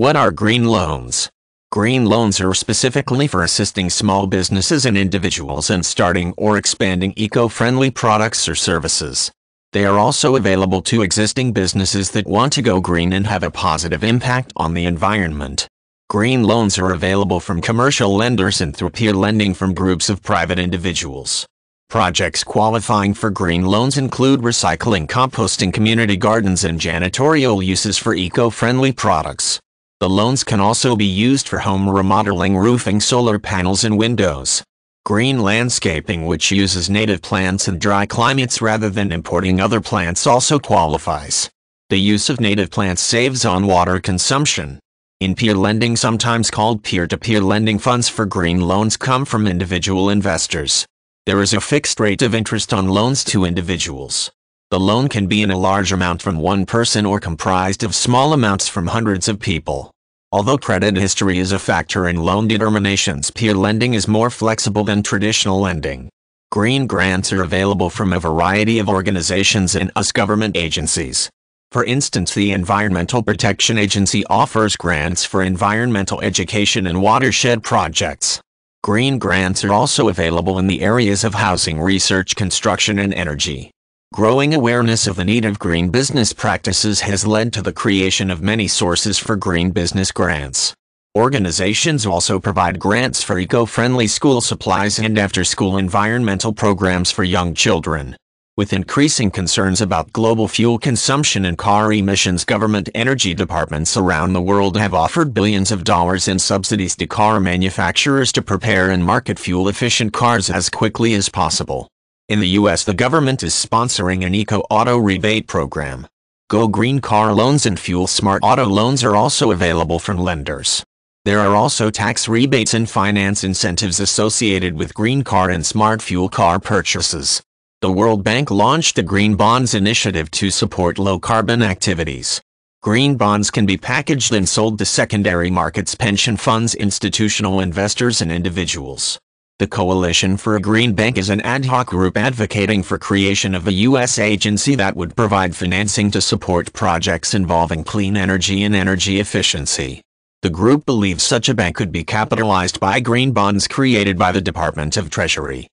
What are green loans? Green loans are specifically for assisting small businesses and individuals in starting or expanding eco-friendly products or services. They are also available to existing businesses that want to go green and have a positive impact on the environment. Green loans are available from commercial lenders and through peer lending from groups of private individuals. Projects qualifying for green loans include recycling, composting, community gardens, and janitorial uses for eco-friendly products. The loans can also be used for home remodeling roofing solar panels and windows. Green landscaping which uses native plants in dry climates rather than importing other plants also qualifies. The use of native plants saves on water consumption. In peer lending sometimes called peer-to-peer lending funds for green loans come from individual investors. There is a fixed rate of interest on loans to individuals. The loan can be in a large amount from one person or comprised of small amounts from hundreds of people. Although credit history is a factor in loan determinations, peer lending is more flexible than traditional lending. Green grants are available from a variety of organizations and US government agencies. For instance, the Environmental Protection Agency offers grants for environmental education and watershed projects. Green grants are also available in the areas of housing research, construction, and energy. Growing awareness of the need of green business practices has led to the creation of many sources for green business grants. Organizations also provide grants for eco-friendly school supplies and after-school environmental programs for young children. With increasing concerns about global fuel consumption and car emissions, government energy departments around the world have offered billions of dollars in subsidies to car manufacturers to prepare and market fuel-efficient cars as quickly as possible. In the U.S. the government is sponsoring an eco-auto rebate program. Go Green car loans and Fuel Smart auto loans are also available from lenders. There are also tax rebates and finance incentives associated with green car and smart fuel car purchases. The World Bank launched the Green Bonds Initiative to support low-carbon activities. Green bonds can be packaged and sold to secondary markets pension funds institutional investors and individuals. The Coalition for a Green Bank is an ad hoc group advocating for creation of a U.S. agency that would provide financing to support projects involving clean energy and energy efficiency. The group believes such a bank could be capitalized by green bonds created by the Department of Treasury.